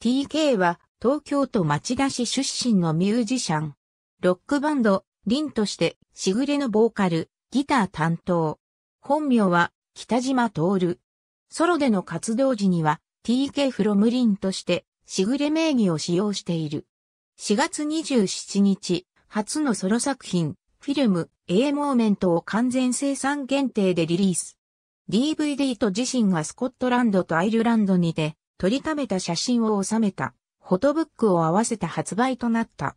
TK は東京都町田市出身のミュージシャン。ロックバンド、リンとして、しぐれのボーカル、ギター担当。本名は、北島徹。ソロでの活動時には、TK フロムリンとして、しぐれ名義を使用している。4月27日、初のソロ作品、フィルム、A モーメントを完全生産限定でリリース。DVD と自身がスコットランドとアイルランドにて、撮りためた写真を収めた、フォトブックを合わせた発売となった。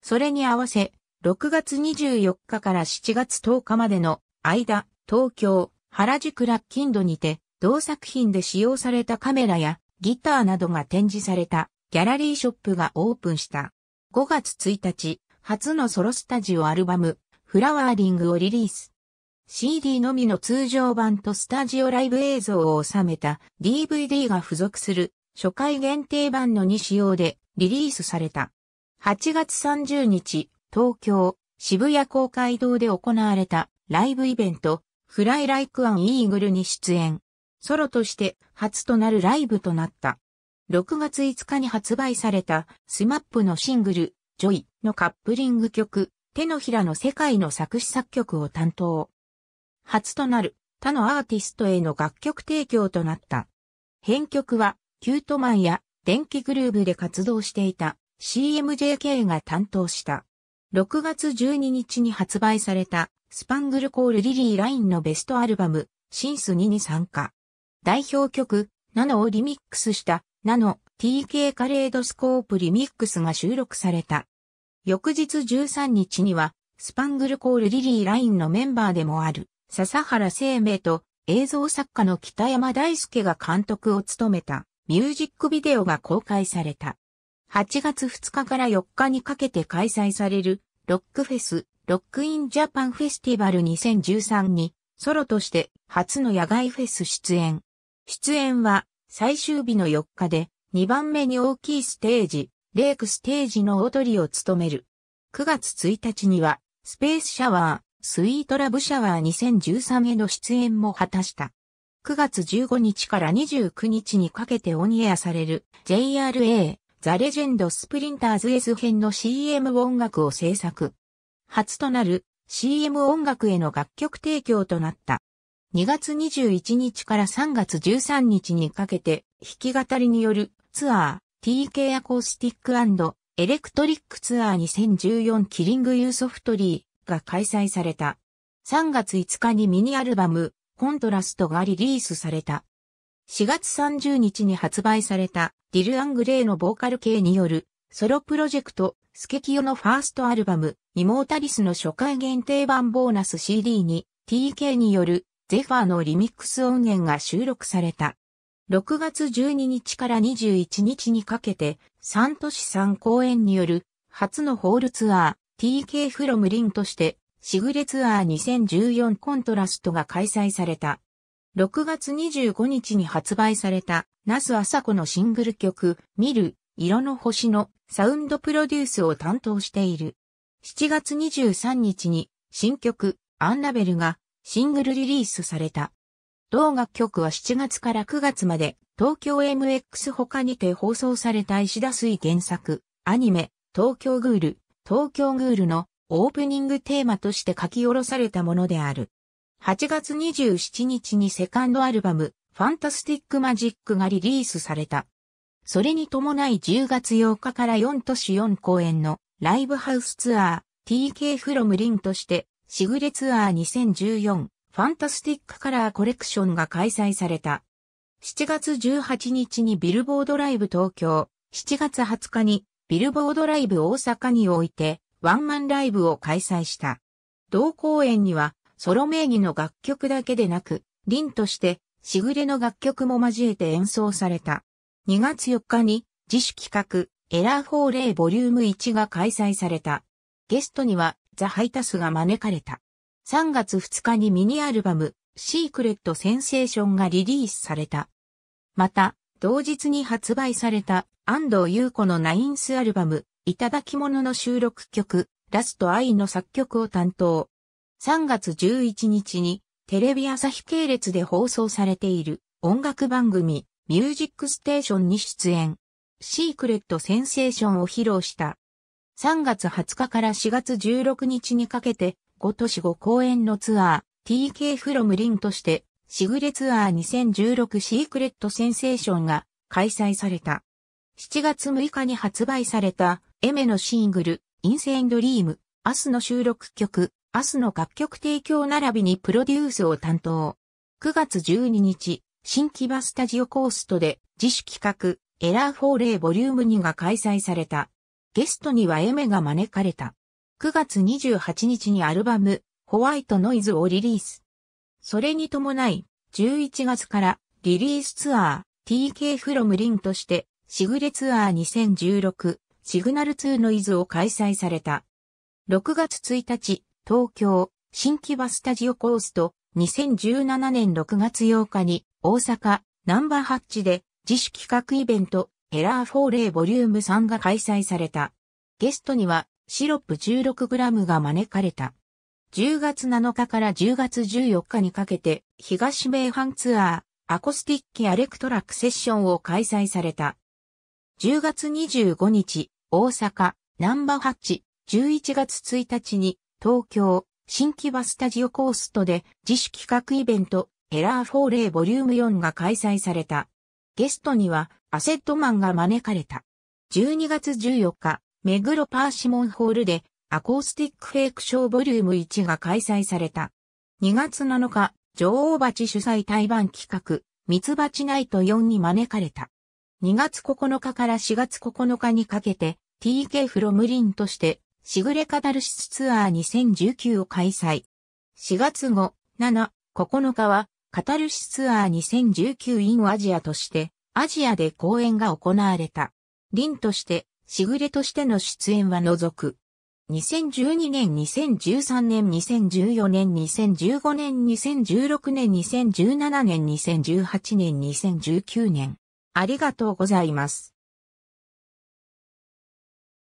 それに合わせ、6月24日から7月10日までの間、東京、原宿ラッキンドにて、同作品で使用されたカメラやギターなどが展示されたギャラリーショップがオープンした。5月1日、初のソロスタジオアルバム、フラワーリングをリリース。CD のみの通常版とスタジオライブ映像を収めた DVD が付属する初回限定版の2仕様でリリースされた。8月30日、東京、渋谷公会堂で行われたライブイベント、フライライクアンイーグルに出演。ソロとして初となるライブとなった。6月5日に発売されたスマップのシングル、ジョイのカップリング曲、手のひらの世界の作詞作曲を担当。初となる他のアーティストへの楽曲提供となった。編曲は、キュートマンや電気グルーブで活動していた CMJK が担当した。6月12日に発売されたスパングルコールリリーラインのベストアルバム、シンス2に参加。代表曲、ナノをリミックスしたナノ TK カレードスコープリミックスが収録された。翌日13日には、スパングルコールリリーラインのメンバーでもある、笹原生命と映像作家の北山大輔が監督を務めたミュージックビデオが公開された。8月2日から4日にかけて開催されるロックフェス、ロックインジャパンフェスティバル2013にソロとして初の野外フェス出演。出演は最終日の4日で2番目に大きいステージ、レイクステージの踊りを務める。9月1日にはスペースシャワー、スイートラブシャワー2013への出演も果たした。9月15日から29日にかけてオンエアされる JRA ザ・レジェンド・スプリンターズ S 編の CM 音楽を制作。初となる CM 音楽への楽曲提供となった。2月21日から3月13日にかけて弾き語りによるツアー TK アコースティックエレクトリックツアー2014キリングユーソフトリー。が開催された。3月5日にミニアルバム、コントラストがリリースされた。4月30日に発売されたディル・アングレイのボーカル系によるソロプロジェクトスケキヨのファーストアルバムイモータリスの初回限定版ボーナス CD に TK によるゼファーのリミックス音源が収録された。6月12日から21日にかけて3都市3公演による初のホールツアー TK フロムリンとして、シグレツアー2014コントラストが開催された。6月25日に発売された、ナス・アサコのシングル曲、見る、色の星のサウンドプロデュースを担当している。7月23日に、新曲、アンラベルがシングルリリースされた。同楽曲は7月から9月まで東京 MX 他にて放送された石田水原作、アニメ、東京グール、東京グールのオープニングテーマとして書き下ろされたものである。8月27日にセカンドアルバム、ファンタスティックマジックがリリースされた。それに伴い10月8日から4都市4公演のライブハウスツアー TK フロムリンとしてシグレツアー2014ファンタスティックカラーコレクションが開催された。7月18日にビルボードライブ東京、7月20日にビルボードライブ大阪においてワンマンライブを開催した。同公演にはソロ名義の楽曲だけでなく、凛としてしぐれの楽曲も交えて演奏された。2月4日に自主企画エラー法令ボリューム1が開催された。ゲストにはザ・ハイタスが招かれた。3月2日にミニアルバムシークレット・センセーションがリリースされた。また、同日に発売された安藤優子のナインスアルバム、いただき物の収録曲、ラスト愛の作曲を担当。3月11日にテレビ朝日系列で放送されている音楽番組、ミュージックステーションに出演。シークレットセンセーションを披露した。3月20日から4月16日にかけて、5都市5公演のツアー、TK フロムリンとしてシグレツアー2016シークレットセンセーションが開催された。7月6日に発売されたエメのシングル、インセインドリーム、明日の収録曲、明日の楽曲提供並びにプロデュースを担当。9月12日、新木場スタジオコーストで自主企画、エラーフォーレイボリューム2が開催された。ゲストにはエメが招かれた。9月28日にアルバム、ホワイトノイズをリリース。それに伴い、11月からリリースツアー TK from リンとしてシグレツアー2016シグナル2のイズを開催された。6月1日、東京新木場スタジオコースト2017年6月8日に大阪ナンバーハッチで自主企画イベントエラーフォーレイボリューム3が開催された。ゲストにはシロップ 16g が招かれた。10月7日から10月14日にかけて、東米阪ツアー、アコースティック・アレクトラックセッションを開催された。10月25日、大阪、ナンバー8、11月1日に、東京、新木場スタジオコーストで、自主企画イベント、エラーフォーレイボリューム4が開催された。ゲストには、アセットマンが招かれた。12月14日、グロパーシモンホールで、アコースティックフェイクショーボリューム1が開催された。2月7日、女王蜂主催台湾企画、ミツバチナイト4に招かれた。2月9日から4月9日にかけて、TK フロムリンとして、しぐれカタルシスツアー2019を開催。4月5、7、9日は、カタルシスツアー2019 in アジアとして、アジアで公演が行われた。リンとして、しぐれとしての出演は除く。2012年、2013年、2014年、2015年、2016年、2017年、2018年、2019年。ありがとうございます。